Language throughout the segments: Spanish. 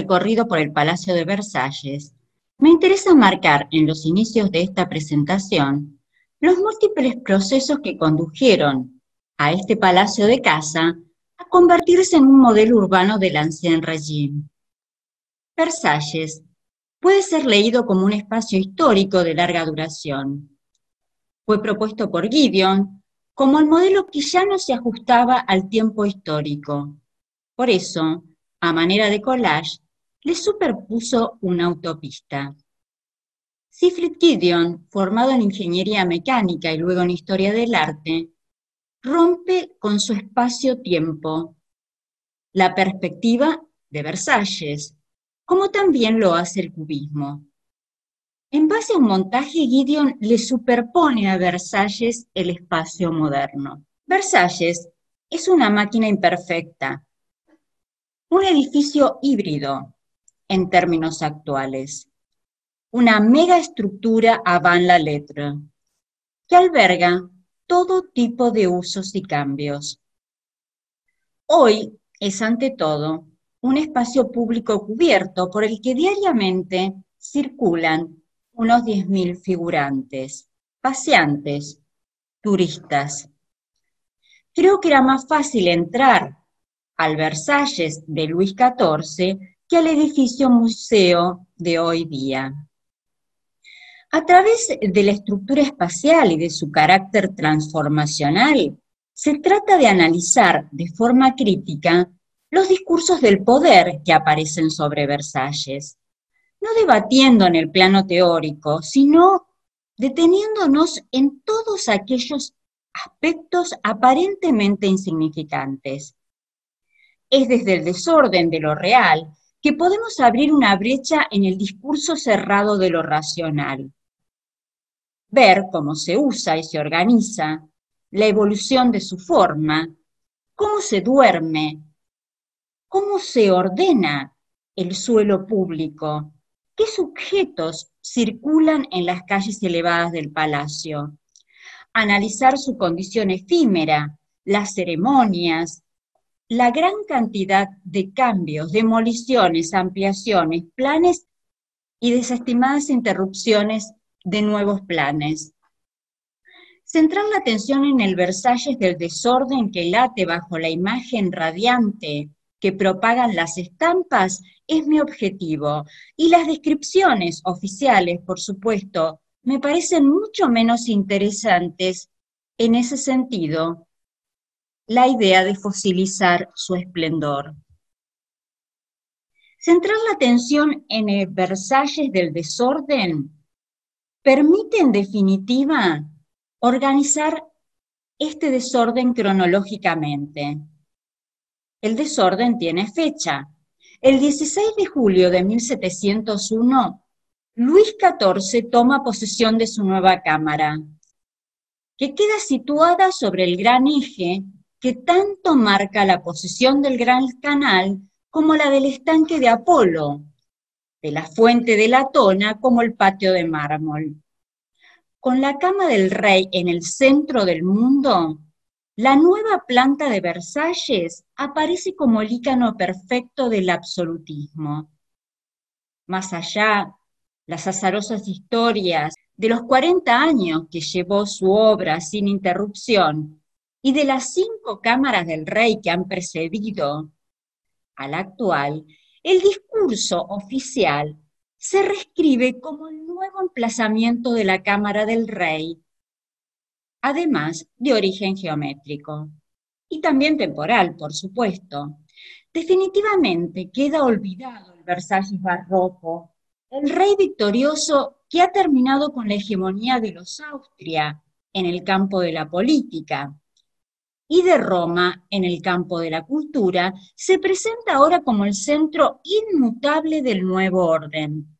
recorrido por el Palacio de Versalles, me interesa marcar en los inicios de esta presentación los múltiples procesos que condujeron a este palacio de casa a convertirse en un modelo urbano del Ancien Régime. Versalles puede ser leído como un espacio histórico de larga duración. Fue propuesto por Gideon como el modelo que ya no se ajustaba al tiempo histórico. Por eso, a manera de collage, le superpuso una autopista. Siegfried Gideon, formado en ingeniería mecánica y luego en historia del arte, rompe con su espacio-tiempo, la perspectiva de Versalles, como también lo hace el cubismo. En base a un montaje, Gideon le superpone a Versalles el espacio moderno. Versalles es una máquina imperfecta, un edificio híbrido, en términos actuales. Una mega estructura van la letra, que alberga todo tipo de usos y cambios. Hoy es ante todo un espacio público cubierto por el que diariamente circulan unos 10.000 figurantes, paseantes, turistas. Creo que era más fácil entrar al Versalles de Luis XIV que al edificio museo de hoy día. A través de la estructura espacial y de su carácter transformacional, se trata de analizar de forma crítica los discursos del poder que aparecen sobre Versalles, no debatiendo en el plano teórico, sino deteniéndonos en todos aquellos aspectos aparentemente insignificantes. Es desde el desorden de lo real que podemos abrir una brecha en el discurso cerrado de lo racional, ver cómo se usa y se organiza, la evolución de su forma, cómo se duerme, cómo se ordena el suelo público, qué sujetos circulan en las calles elevadas del palacio, analizar su condición efímera, las ceremonias, la gran cantidad de cambios, demoliciones, ampliaciones, planes y desestimadas interrupciones de nuevos planes. Centrar la atención en el Versalles del desorden que late bajo la imagen radiante que propagan las estampas es mi objetivo y las descripciones oficiales, por supuesto, me parecen mucho menos interesantes en ese sentido la idea de fosilizar su esplendor. Centrar la atención en el Versalles del desorden permite en definitiva organizar este desorden cronológicamente. El desorden tiene fecha. El 16 de julio de 1701, Luis XIV toma posesión de su nueva Cámara, que queda situada sobre el gran eje que tanto marca la posición del Gran Canal como la del estanque de Apolo, de la fuente de la Tona como el patio de mármol. Con la cama del rey en el centro del mundo, la nueva planta de Versalles aparece como el ícano perfecto del absolutismo. Más allá, las azarosas historias de los 40 años que llevó su obra sin interrupción y de las cinco cámaras del rey que han precedido al actual, el discurso oficial se reescribe como el nuevo emplazamiento de la cámara del rey, además de origen geométrico y también temporal, por supuesto. Definitivamente queda olvidado el Versalles barroco, el rey victorioso que ha terminado con la hegemonía de los Austria en el campo de la política y de Roma en el campo de la cultura, se presenta ahora como el centro inmutable del nuevo orden.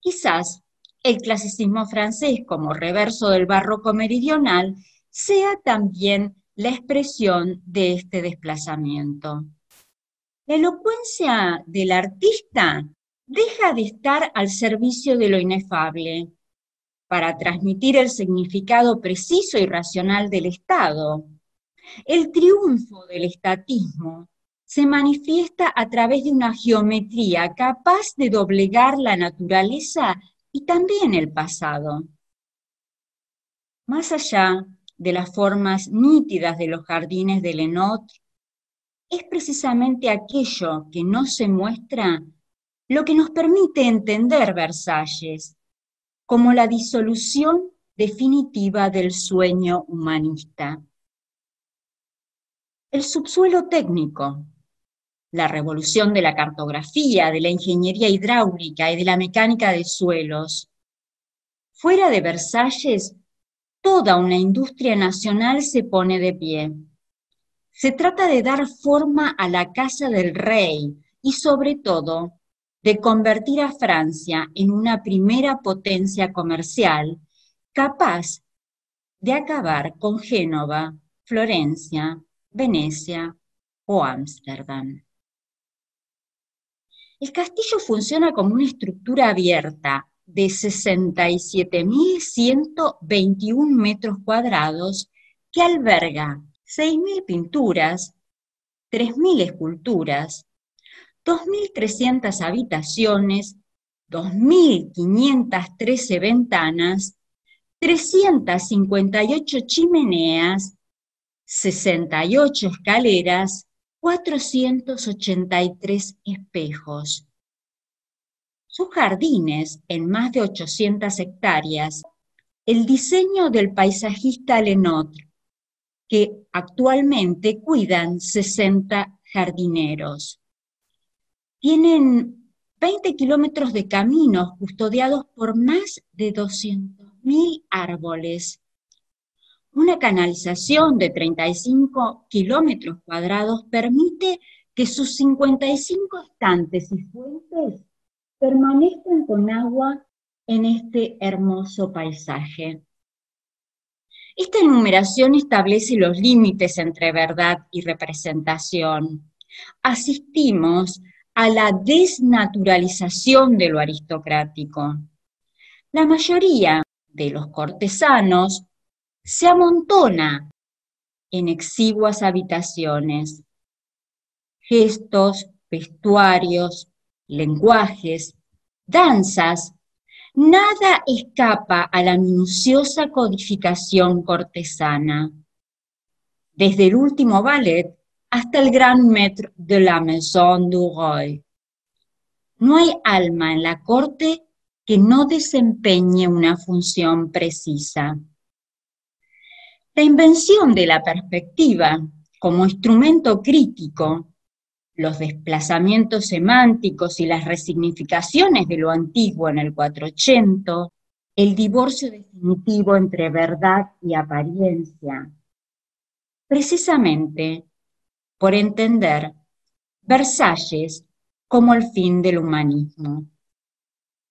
Quizás el clasicismo francés como reverso del barroco meridional sea también la expresión de este desplazamiento. La elocuencia del artista deja de estar al servicio de lo inefable para transmitir el significado preciso y racional del Estado, el triunfo del estatismo se manifiesta a través de una geometría capaz de doblegar la naturaleza y también el pasado. Más allá de las formas nítidas de los jardines de Lenot, es precisamente aquello que no se muestra lo que nos permite entender Versalles como la disolución definitiva del sueño humanista. El subsuelo técnico, la revolución de la cartografía, de la ingeniería hidráulica y de la mecánica de suelos. Fuera de Versalles, toda una industria nacional se pone de pie. Se trata de dar forma a la casa del rey y sobre todo de convertir a Francia en una primera potencia comercial capaz de acabar con Génova, Florencia, Venecia o Ámsterdam. El castillo funciona como una estructura abierta de 67.121 metros cuadrados que alberga 6.000 pinturas, 3.000 esculturas, 2.300 habitaciones, 2.513 ventanas, 358 chimeneas 68 escaleras, 483 espejos. Sus jardines, en más de 800 hectáreas, el diseño del paisajista Lenot, que actualmente cuidan 60 jardineros. Tienen 20 kilómetros de caminos custodiados por más de 200.000 árboles una canalización de 35 kilómetros cuadrados permite que sus 55 estantes y fuentes permanezcan con agua en este hermoso paisaje. Esta enumeración establece los límites entre verdad y representación. Asistimos a la desnaturalización de lo aristocrático. La mayoría de los cortesanos se amontona en exiguas habitaciones. Gestos, vestuarios, lenguajes, danzas, nada escapa a la minuciosa codificación cortesana. Desde el último ballet hasta el gran maître de la Maison du Roy. No hay alma en la corte que no desempeñe una función precisa. La invención de la perspectiva como instrumento crítico, los desplazamientos semánticos y las resignificaciones de lo antiguo en el 480, el divorcio definitivo entre verdad y apariencia. Precisamente por entender Versalles como el fin del humanismo.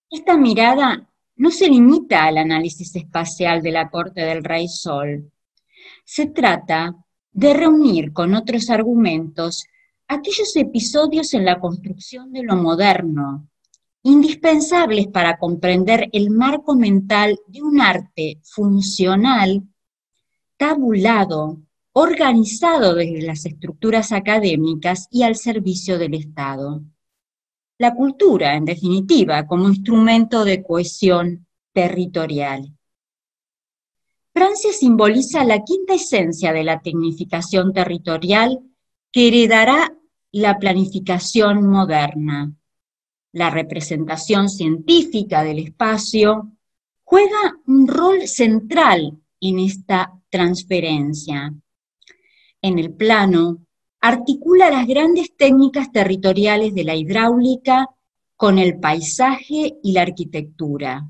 Esta mirada no se limita al análisis espacial de la corte del Rey Sol, se trata de reunir con otros argumentos aquellos episodios en la construcción de lo moderno, indispensables para comprender el marco mental de un arte funcional, tabulado, organizado desde las estructuras académicas y al servicio del Estado. La cultura, en definitiva, como instrumento de cohesión territorial. Francia simboliza la quinta esencia de la tecnificación territorial que heredará la planificación moderna. La representación científica del espacio juega un rol central en esta transferencia. En el plano, articula las grandes técnicas territoriales de la hidráulica con el paisaje y la arquitectura.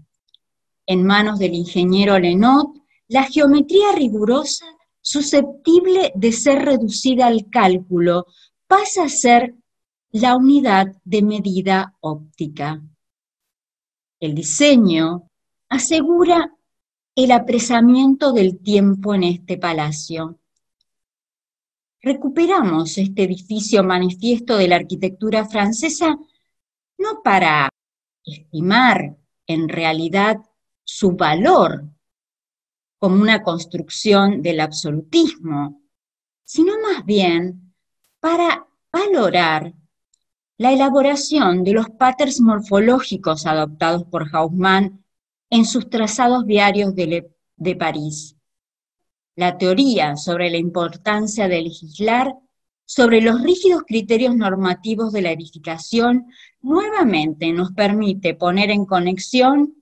En manos del ingeniero Lenot, la geometría rigurosa, susceptible de ser reducida al cálculo, pasa a ser la unidad de medida óptica. El diseño asegura el apresamiento del tiempo en este palacio. Recuperamos este edificio manifiesto de la arquitectura francesa no para estimar en realidad su valor como una construcción del absolutismo, sino más bien para valorar la elaboración de los patterns morfológicos adoptados por Haussmann en sus trazados diarios de, de París. La teoría sobre la importancia de legislar sobre los rígidos criterios normativos de la edificación nuevamente nos permite poner en conexión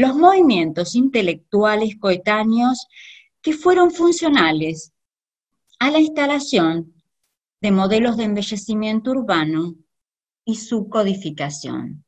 los movimientos intelectuales coetáneos que fueron funcionales a la instalación de modelos de embellecimiento urbano y su codificación.